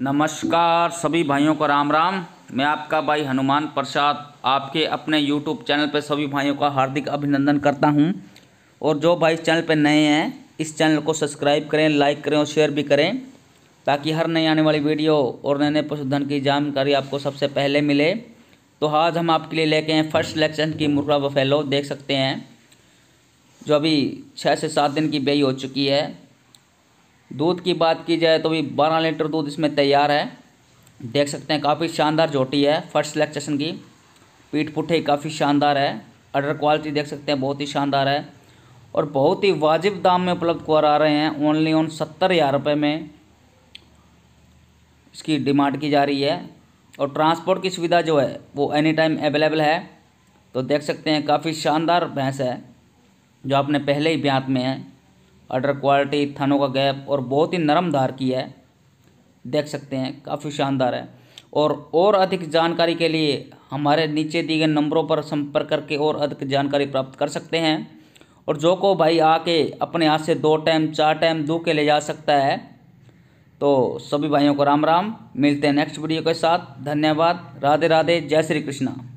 नमस्कार सभी भाइयों को राम राम मैं आपका भाई हनुमान प्रसाद आपके अपने यूट्यूब चैनल पर सभी भाइयों का हार्दिक अभिनंदन करता हूं और जो भाई इस चैनल पर नए हैं इस चैनल को सब्सक्राइब करें लाइक करें और शेयर भी करें ताकि हर नई आने वाली वीडियो और नए नए पशुधन की जानकारी आपको सबसे पहले मिले तो आज हम आपके लिए लेके हैं फर्स्ट सिलेक्शन की मुर्गा बफेलो देख सकते हैं जो अभी छः से सात दिन की बेई हो चुकी है दूध की बात की जाए तो भी बारह लीटर दूध इसमें तैयार है देख सकते हैं काफ़ी शानदार झोटी है फर्स्ट सिलेक्शन की पीठ पुठे काफ़ी शानदार है अडर क्वालिटी देख सकते हैं बहुत ही शानदार है और बहुत ही वाजिब दाम में उपलब्ध करा रहे हैं ओनली ऑन सत्तर हज़ार रुपये में इसकी डिमांड की जा रही है और ट्रांसपोर्ट की सुविधा जो है वो एनी टाइम अवेलेबल है तो देख सकते हैं काफ़ी शानदार भैंस है जो आपने पहले ही ब्यात में है अडर क्वालिटी थनों का गैप और बहुत ही नरम धार की है देख सकते हैं काफ़ी शानदार है और और अधिक जानकारी के लिए हमारे नीचे दिए गए नंबरों पर संपर्क करके और अधिक जानकारी प्राप्त कर सकते हैं और जो को भाई आके अपने हाथ से दो टाइम चार टाइम दो के ले जा सकता है तो सभी भाइयों को राम राम मिलते हैं नेक्स्ट वीडियो के साथ धन्यवाद राधे राधे जय श्री कृष्णा